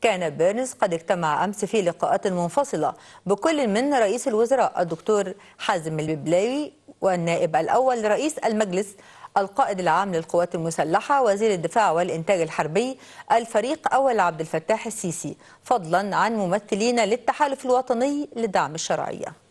كان بيرنز قد اجتمع أمس في لقاءات منفصلة بكل من رئيس الوزراء الدكتور حازم الببلاوي والنائب الأول رئيس المجلس القائد العام للقوات المسلحة وزير الدفاع والإنتاج الحربي الفريق أول عبد الفتاح السيسي فضلا عن ممثلين للتحالف الوطني لدعم الشرعية